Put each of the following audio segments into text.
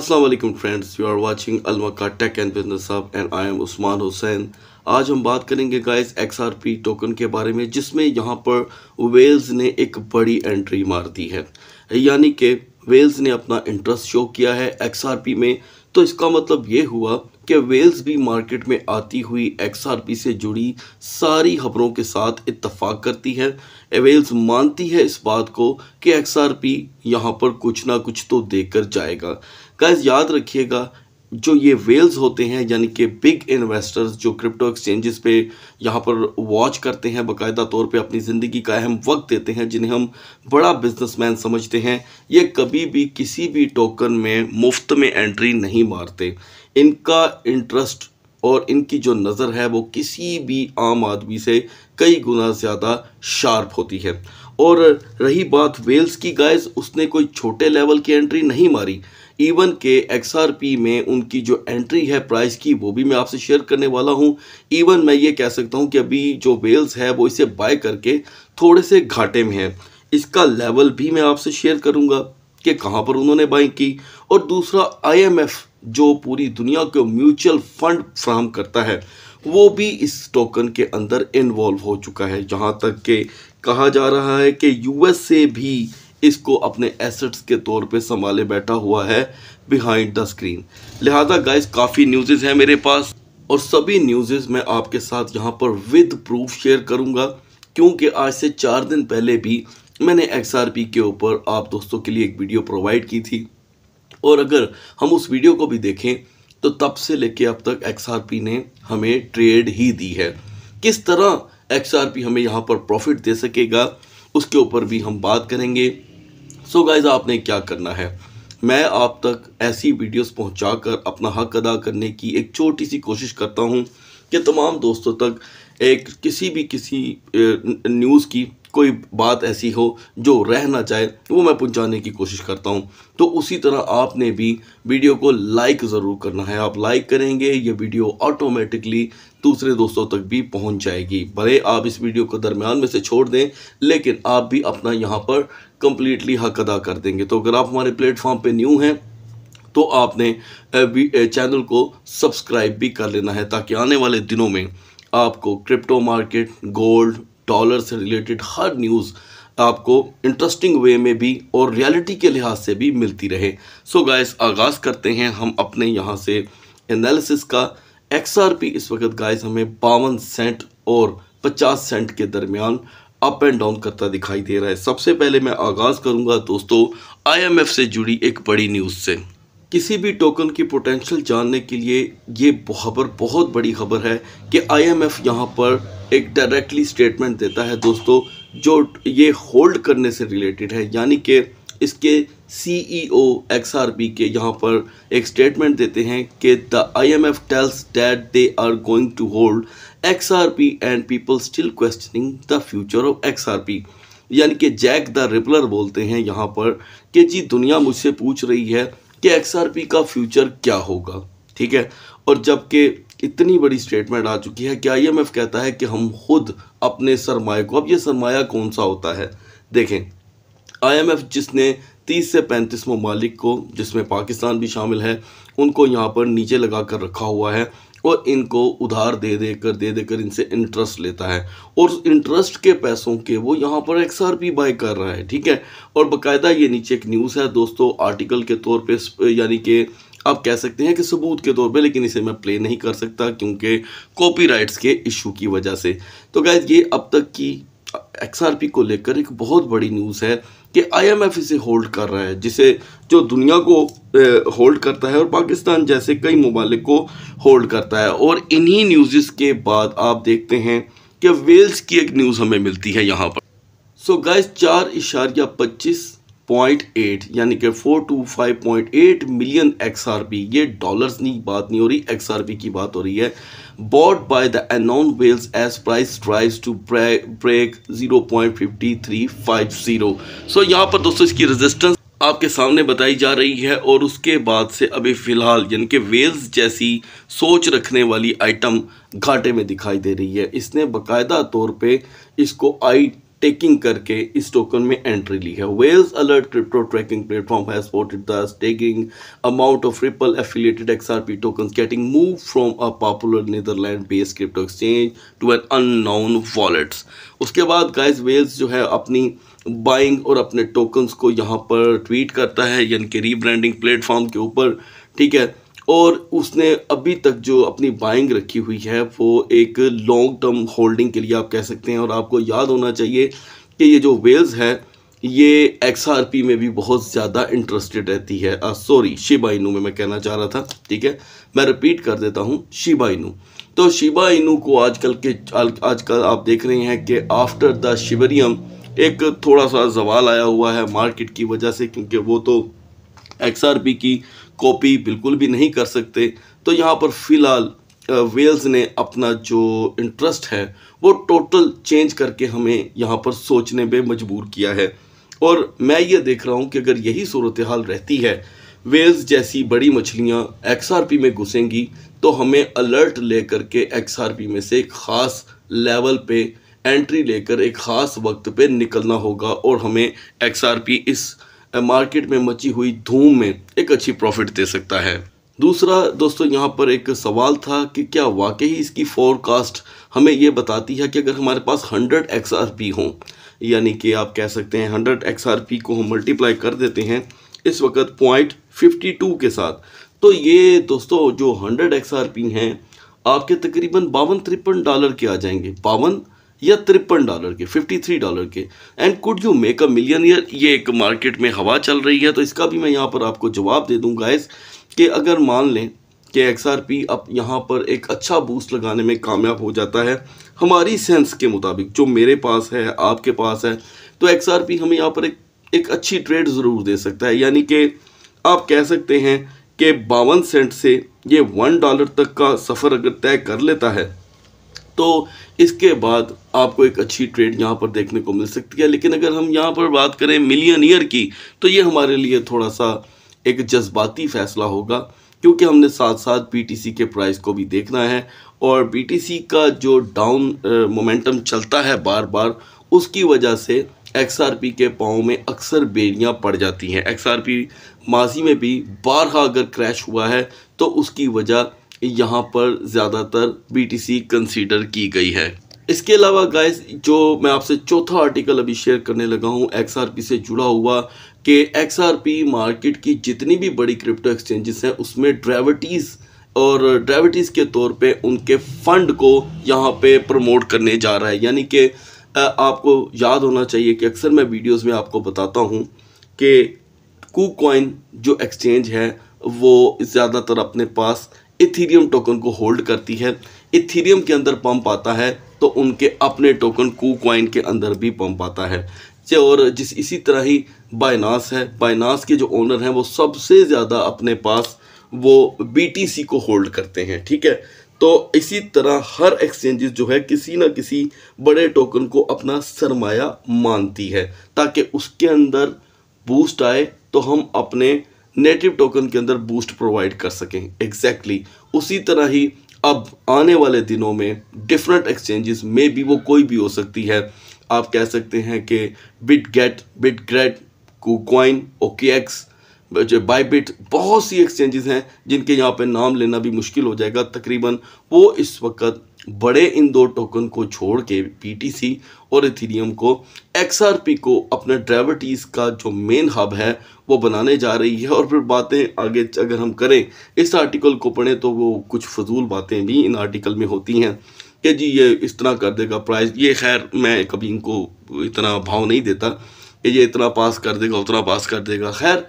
अस्सलाम वालेकुम friends you are watching अलमका tech and business hub and I am Usman Hussain आज हम बात करेंगे गाइस एक्सआरपी टोकन के बारे में जिसमें यहाँ पर वेल्स ने एक बड़ी एंट्री मार दी है यानी कि वेल्स ने अपना इंटरेस्ट शो किया है एक्सआरपी में तो इसका मतलब ये हुआ कि वेल्स भी मार्केट में आती हुई एक्सआरपी से जुड़ी सारी खबरों के साथ इतफाक करती है वेल्स मानती है इस बात को कि एक्सआरपी यहाँ पर कुछ ना कुछ तो देकर जाएगा गैस याद रखिएगा जो ये वेल्स होते हैं यानी कि बिग इन्वेस्टर्स जो क्रिप्टो एक्सचेंजेस पे यहाँ पर वॉच करते हैं बकायदा तौर पे अपनी ज़िंदगी का अहम वक्त देते हैं जिन्हें हम बड़ा बिजनेसमैन समझते हैं ये कभी भी किसी भी टोकन में मुफ्त में एंट्री नहीं मारते इनका इंटरेस्ट और इनकी जो नज़र है वो किसी भी आम आदमी से कई गुना ज़्यादा शार्प होती है और रही बात वेल्स की गाइज उसने कोई छोटे लेवल की एंट्री नहीं मारी इवन के एक्स में उनकी जो एंट्री है प्राइस की वो भी मैं आपसे शेयर करने वाला हूँ इवन मैं ये कह सकता हूँ कि अभी जो वेल्स है वो इसे बाय करके थोड़े से घाटे में है इसका लेवल भी मैं आपसे शेयर करूँगा कि कहाँ पर उन्होंने बाई की और दूसरा आईएमएफ जो पूरी दुनिया को म्यूचुअल फंड फ्राहम करता है वो भी इस टोकन के अंदर इन्वॉल्व हो चुका है जहाँ तक कि कहा जा रहा है कि यूएस से भी इसको अपने एसेट्स के तौर पे संभाले बैठा हुआ है बिहाइंड द स्क्रीन लिहाजा गाइस काफ़ी न्यूज़ हैं मेरे पास और सभी न्यूज़ मैं आपके साथ यहाँ पर विद प्रूफ शेयर करूँगा क्योंकि आज से चार दिन पहले भी मैंने एक्स के ऊपर आप दोस्तों के लिए एक वीडियो प्रोवाइड की थी और अगर हम उस वीडियो को भी देखें तो तब से लेके अब तक एक्स ने हमें ट्रेड ही दी है किस तरह एक्स हमें यहाँ पर प्रॉफिट दे सकेगा उसके ऊपर भी हम बात करेंगे सो so गाइज आपने क्या करना है मैं आप तक ऐसी वीडियोस पहुंचाकर अपना हक अदा करने की एक छोटी सी कोशिश करता हूं कि तमाम दोस्तों तक एक किसी भी किसी न्यूज़ की कोई बात ऐसी हो जो रहना चाहे वो मैं पहुंचाने की कोशिश करता हूं तो उसी तरह आपने भी वीडियो को लाइक ज़रूर करना है आप लाइक करेंगे ये वीडियो ऑटोमेटिकली दूसरे दोस्तों तक भी पहुंच जाएगी भले आप इस वीडियो को दरमियान में से छोड़ दें लेकिन आप भी अपना यहाँ पर कम्प्लीटली हक अदा कर देंगे तो अगर आप हमारे प्लेटफॉर्म पर न्यू हैं तो आपने चैनल को सब्सक्राइब भी कर लेना है ताकि आने वाले दिनों में आपको क्रिप्टो मार्केट गोल्ड डॉलर से रिलेटेड हर न्यूज़ आपको इंटरेस्टिंग वे में भी और रियलिटी के लिहाज से भी मिलती रहे सो so गाइस आगाज़ करते हैं हम अपने यहाँ से एनालिसिस का एक्स इस वक्त गाइस हमें बावन सेंट और पचास सेंट के दरमियान अप एंड डाउन करता दिखाई दे रहा है सबसे पहले मैं आगाज़ करूँगा दोस्तों आई से जुड़ी एक बड़ी न्यूज़ से किसी भी टोकन की पोटेंशियल जानने के लिए ये खबर बहुत बड़ी खबर है कि आईएमएफ यहाँ पर एक डायरेक्टली स्टेटमेंट देता है दोस्तों जो ये होल्ड करने से रिलेटेड है यानी कि इसके C E O X R P के यहाँ पर एक स्टेटमेंट देते हैं कि the I M F tells that they are going to hold X R P and people still questioning the future of X R P यानी कि Jack the रिपलर बोलते हैं यहाँ पर कि जी दुनिया मुझसे पूछ रही है कि एक्स आर पी का फ्यूचर क्या होगा ठीक है और जबकि इतनी बड़ी स्टेटमेंट आ चुकी है कि आई कहता है कि हम खुद अपने सरमाए को अब ये सरमाया कौन सा होता है देखें आई जिसने 30 से 35 ममालिक को जिसमें पाकिस्तान भी शामिल है उनको यहाँ पर नीचे लगा कर रखा हुआ है और इनको उधार दे दे कर दे दे कर इनसे इंटरेस्ट लेता है और उस इंटरेस्ट के पैसों के वो यहाँ पर एक्स आर पी बाई कर रहा है ठीक है और बाकायदा ये नीचे एक न्यूज़ है दोस्तों आर्टिकल के तौर पर यानी कि आप कह सकते हैं कि सबूत के तौर पे लेकिन इसे मैं प्ले नहीं कर सकता क्योंकि कॉपीराइट्स के इशू की वजह से तो गैज ये अब तक की एक्सआरपी को लेकर एक बहुत बड़ी न्यूज़ है कि आईएमएफ इसे होल्ड कर रहा है जिसे जो दुनिया को होल्ड करता है और पाकिस्तान जैसे कई ममालिक को होल्ड करता है और इन्हीं न्यूज़ के बाद आप देखते हैं कि वेल्स की एक न्यूज़ हमें मिलती है यहाँ पर सो गैज चार इशारिया पच्चीस पॉइंट एट यानी कि four two five point eight million X R P ये डॉलर्स की बात नहीं हो रही एक्स आर पी की बात हो रही है bought by the unknown whales as price tries to break zero point fifty three five zero so यहाँ पर दोस्तों इसकी रेजिस्टेंस आपके सामने बताई जा रही है और उसके बाद से अभी फ़िलहाल यानी कि वेल्स जैसी सोच रखने वाली आइटम घाटे में दिखाई दे रही है इसने बाकायदा तौर पर इसको आई टेकिंग करके इस टोकन में एंट्री ली है whales alert crypto tracking platform has spotted the staking amount of Ripple affiliated XRP token getting move from a popular Netherland based crypto exchange to an unknown wallets उसके बाद guys Wales जो है अपनी buying और अपने tokens को यहाँ पर ट्वीट करता है यानी कि रीब्रांडिंग प्लेटफॉर्म के ऊपर ठीक है और उसने अभी तक जो अपनी बाइंग रखी हुई है वो एक लॉन्ग टर्म होल्डिंग के लिए आप कह सकते हैं और आपको याद होना चाहिए कि ये जो वेल्स है ये एक्स में भी बहुत ज़्यादा इंटरेस्टेड रहती है सॉरी शिबा इनू में मैं कहना चाह रहा था ठीक है मैं रिपीट कर देता हूँ शिबा इनू तो शिबा इनू को आजकल के आजकल आप देख रहे हैं कि आफ्टर द शिवरियम एक थोड़ा सा जवाल आया हुआ है मार्केट की वजह से क्योंकि वो तो एक्स की कॉपी बिल्कुल भी नहीं कर सकते तो यहाँ पर फिलहाल वेल्स ने अपना जो इंटरेस्ट है वो टोटल चेंज करके हमें यहाँ पर सोचने पे मजबूर किया है और मैं ये देख रहा हूँ कि अगर यही सूरत हाल रहती है वेल्स जैसी बड़ी मछलियाँ पी में घुसेंगी तो हमें अलर्ट लेकर के पी में से एक ख़ास लेवल पे एंट्री लेकर एक ख़ास वक्त पे निकलना होगा और हमें पी इस मार्केट में मची हुई धूम में एक अच्छी प्रॉफिट दे सकता है दूसरा दोस्तों यहाँ पर एक सवाल था कि क्या वाकई इसकी फोरकास्ट हमें ये बताती है कि अगर हमारे पास 100 एक्स आर पी हों यानी कि आप कह सकते हैं 100 एक्स आर पी को हम मल्टीप्लाई कर देते हैं इस वक्त पॉइंट फिफ्टी टू के साथ तो ये दोस्तों जो हंड्रेड एक्स आर पी हैं आपके तकरीबन बावन तिरपन डॉलर के आ जाएंगे बावन या तिरपन डॉलर के 53 डॉलर के and could you make a million year ये एक मार्केट में हवा चल रही है तो इसका भी मैं यहाँ पर आपको जवाब दे दूँगा इस कि अगर मान लें कि एक्स आर पी अब यहाँ पर एक अच्छा बूस्ट लगाने में कामयाब हो जाता है हमारी सेंस के मुताबिक जो मेरे पास है आपके पास है तो एक्स आर पी हमें यहाँ पर एक एक अच्छी ट्रेड ज़रूर दे सकता है यानी कि आप कह सकते हैं कि बावन सेंट से ये वन डॉलर तक का सफ़र अगर तय कर लेता है तो इसके बाद आपको एक अच्छी ट्रेड यहाँ पर देखने को मिल सकती है लेकिन अगर हम यहाँ पर बात करें मिलियन ईयर की तो ये हमारे लिए थोड़ा सा एक जज्बाती फैसला होगा क्योंकि हमने साथ साथ पीटीसी के प्राइस को भी देखना है और पीटीसी का जो डाउन मोमेंटम चलता है बार बार उसकी वजह से एक्सआरपी के पाँव में अक्सर बेरियाँ पड़ जाती हैं एक्सआरपी माजी में भी बारहा अगर क्रैश हुआ है तो उसकी वजह यहाँ पर ज़्यादातर बीटीसी कंसीडर की गई है इसके अलावा गाइस जो मैं आपसे चौथा आर्टिकल अभी शेयर करने लगा हूँ एक्सआरपी से जुड़ा हुआ कि एक्सआरपी मार्केट की जितनी भी बड़ी क्रिप्टो एक्सचेंजेस हैं उसमें ड्रेविटीज़ और ड्राइवटीज़ के तौर पे उनके फंड को यहाँ पे प्रमोट करने जा रहा है यानी कि आपको याद होना चाहिए कि अक्सर मैं वीडियोज़ में आपको बताता हूँ कि कूकॉइन जो एक्सचेंज है वो ज़्यादातर अपने पास इथीरियम टोकन को होल्ड करती है इथीरियम के अंदर पंप आता है तो उनके अपने टोकन कू क्वाइन के अंदर भी पंप आता है और जिस इसी तरह ही बाइनास है बायनास के जो ओनर हैं वो सबसे ज़्यादा अपने पास वो बीटीसी को होल्ड करते हैं ठीक है तो इसी तरह हर एक्सचेंजेस जो है किसी ना किसी बड़े टोकन को अपना सरमाया मानती है ताकि उसके अंदर बूस्ट आए तो हम अपने नेटिव टोकन के अंदर बूस्ट प्रोवाइड कर सकें एग्जैक्टली exactly. उसी तरह ही अब आने वाले दिनों में डिफरेंट एक्सचेंजेस में भी वो कोई भी हो सकती है आप कह सकते हैं कि Bitget bit great KuCoin OKX जो बाईबिट बहुत सी एक्सचेंजेस हैं जिनके यहाँ पे नाम लेना भी मुश्किल हो जाएगा तकरीबन वो इस वक्त बड़े इन दो टोकन को छोड़ के पीटीसी और इथीरियम को एक्सआरपी को अपने ड्राइवर्टीज का जो मेन हब है वो बनाने जा रही है और फिर बातें आगे अगर हम करें इस आर्टिकल को पढ़ें तो वो कुछ फजूल बातें भी इन आर्टिकल में होती हैं कि जी ये इस तरह कर देगा प्राइस ये खैर मैं कभी इनको इतना भाव नहीं देता कि ये इतना पास कर देगा उतना पास कर देगा खैर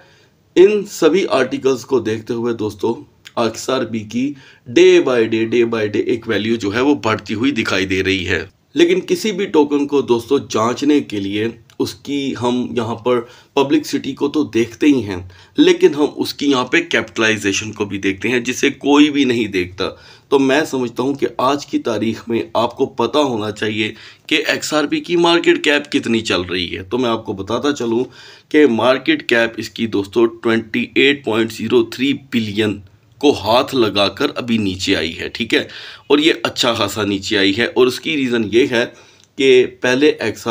इन सभी आर्टिकल्स को देखते हुए दोस्तों आर बी की day by day day by day एक वैल्यू जो है वो बढ़ती हुई दिखाई दे रही है लेकिन किसी भी टोकन को दोस्तों जांचने के लिए उसकी हम यहाँ पर पब्लिक सिटी को तो देखते ही हैं लेकिन हम उसकी यहाँ पे कैपिटलाइजेशन को भी देखते हैं जिसे कोई भी नहीं देखता तो मैं समझता हूँ कि आज की तारीख में आपको पता होना चाहिए कि एक्स की मार्केट कैप कितनी चल रही है तो मैं आपको बताता चलूँ कि मार्केट कैप इसकी दोस्तों ट्वेंटी बिलियन को हाथ लगाकर अभी नीचे आई है ठीक है और ये अच्छा खासा नीचे आई है और उसकी रीज़न ये है कि पहले एक्स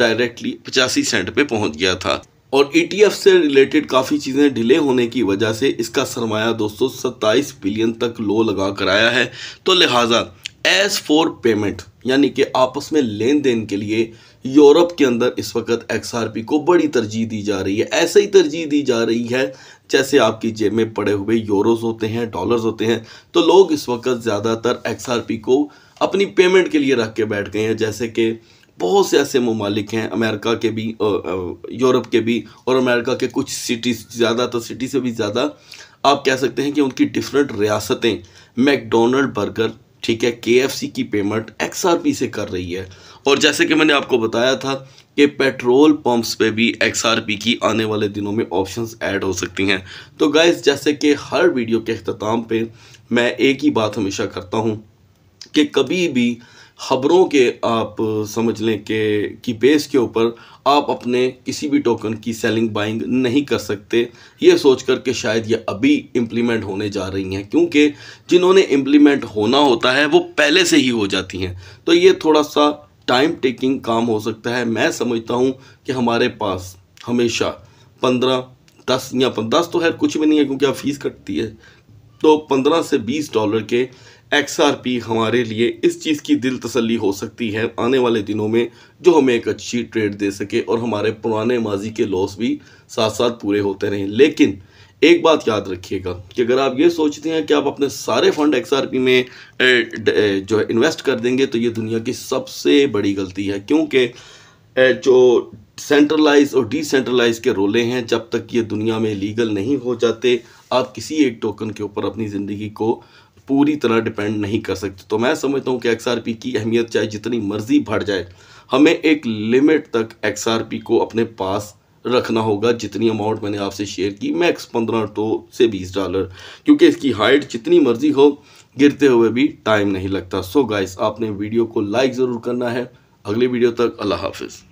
डायरेक्टली पचासी सेंट पे पहुंच गया था और ई e से रिलेटेड काफ़ी चीज़ें डिले होने की वजह से इसका सरमाया दोस्तों सत्ताईस बिलियन तक लो लगा कर आया है तो लिहाजा एज फॉर पेमेंट यानी कि आपस में लेन देन के लिए यूरोप के अंदर इस वक्त एक्स को बड़ी तरजीह दी जा रही है ऐसे ही तरजीह दी जा रही है जैसे आपकी जेब में पड़े हुए यूरोज होते हैं डॉलर्स होते हैं तो लोग इस वक्त ज़्यादातर एक्सआरपी को अपनी पेमेंट के लिए रख के बैठ गए हैं जैसे कि बहुत से ऐसे ममालिक हैं अमेरिका के भी यूरोप के भी और अमेरिका के कुछ सिटीज़ ज़्यादा तो सिटी से भी ज़्यादा आप कह सकते हैं कि उनकी डिफरेंट रियासतें मैकडोनल्ड बर्गर ठीक है के की पेमेंट एक्स से कर रही है और जैसे कि मैंने आपको बताया था कि पेट्रोल पंप्स पे भी एक्सआरपी की आने वाले दिनों में ऑप्शंस ऐड हो सकती हैं तो गाइस जैसे कि हर वीडियो के अख्ताम पे मैं एक ही बात हमेशा करता हूँ कि कभी भी खबरों के आप समझ लें कि की बेस के ऊपर आप अपने किसी भी टोकन की सेलिंग बाइंग नहीं कर सकते ये सोच कर के शायद ये अभी इम्प्लीमेंट होने जा रही हैं क्योंकि जिन्होंने इम्प्लीमेंट होना होता है वो पहले से ही हो जाती हैं तो ये थोड़ा सा टाइम टेकिंग काम हो सकता है मैं समझता हूँ कि हमारे पास हमेशा पंद्रह दस या दस तो है कुछ भी नहीं है क्योंकि आप फीस कटती है तो पंद्रह से बीस डॉलर के एक्स आर पी हमारे लिए इस चीज़ की दिल तसली हो सकती है आने वाले दिनों में जो हमें एक अच्छी ट्रेड दे सके और हमारे पुराने माजी के लॉस भी साथ साथ पूरे होते रहें लेकिन एक बात याद रखिएगा कि अगर आप ये सोचते हैं कि आप अपने सारे फंड एक्सआरपी में जो है इन्वेस्ट कर देंगे तो ये दुनिया की सबसे बड़ी गलती है क्योंकि जो सेंट्रलाइज और डिसेंट्रलाइज के रोले हैं जब तक ये दुनिया में लीगल नहीं हो जाते आप किसी एक टोकन के ऊपर अपनी ज़िंदगी को पूरी तरह डिपेंड नहीं कर सकते तो मैं समझता हूँ कि पी की अहमियत चाहे जितनी मर्जी बढ़ जाए हमें एक लिमिट तक पी को अपने पास रखना होगा जितनी अमाउंट मैंने आपसे शेयर की मैक्स पंद्रह तो से बीस डॉलर क्योंकि इसकी हाइट जितनी मर्जी हो गिरते हुए भी टाइम नहीं लगता सो so गाइस आपने वीडियो को लाइक ज़रूर करना है अगले वीडियो तक अल्लाह हाफिज़